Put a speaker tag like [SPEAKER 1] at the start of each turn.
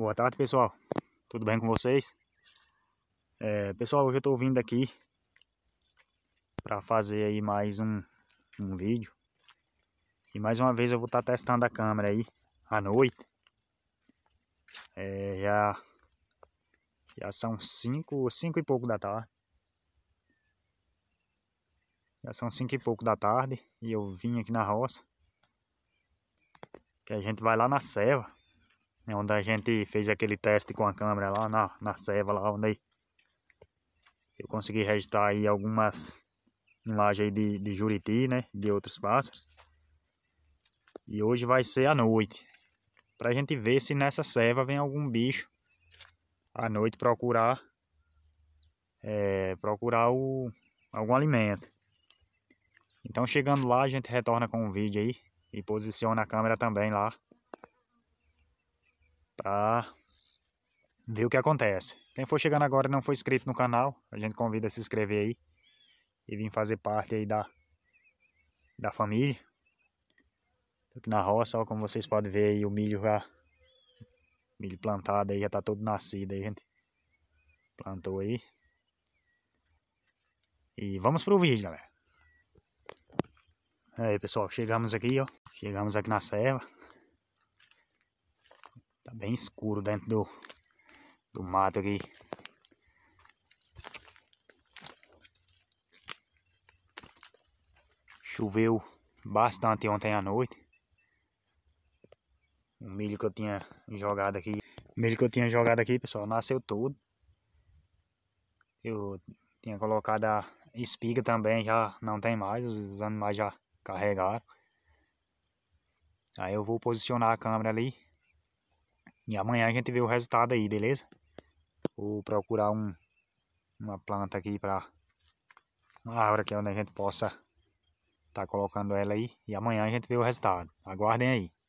[SPEAKER 1] Boa tarde pessoal, tudo bem com vocês? É, pessoal, hoje eu estou vindo aqui para fazer aí mais um, um vídeo E mais uma vez eu vou estar tá testando a câmera aí à noite é, já, já são 5 cinco, e pouco da tarde Já são 5 e pouco da tarde e eu vim aqui na roça Que a gente vai lá na serva onde a gente fez aquele teste com a câmera lá na, na ceva lá onde eu consegui registrar aí algumas imagens aí de, de juriti, né, de outros pássaros. E hoje vai ser à noite, pra gente ver se nessa serva vem algum bicho à noite procurar é, procurar o, algum alimento. Então chegando lá a gente retorna com o vídeo aí e posiciona a câmera também lá para tá. ver o que acontece. Quem for chegando agora e não for inscrito no canal, a gente convida a se inscrever aí e vir fazer parte aí da, da família. Tô aqui na roça, ó, como vocês podem ver aí, o milho já, milho plantado aí, já tá todo nascido aí, gente. Plantou aí. E vamos pro vídeo, galera. Aí, pessoal, chegamos aqui, ó. Chegamos aqui na serva. Tá bem escuro dentro do, do mato aqui. Choveu bastante ontem à noite. O milho que eu tinha jogado aqui. O milho que eu tinha jogado aqui, pessoal, nasceu todo. Eu tinha colocado a espiga também, já não tem mais. Os animais já carregaram. Aí eu vou posicionar a câmera ali e amanhã a gente vê o resultado aí, beleza? Vou procurar um, uma planta aqui para uma árvore aqui onde a gente possa estar tá colocando ela aí. E amanhã a gente vê o resultado. Aguardem aí.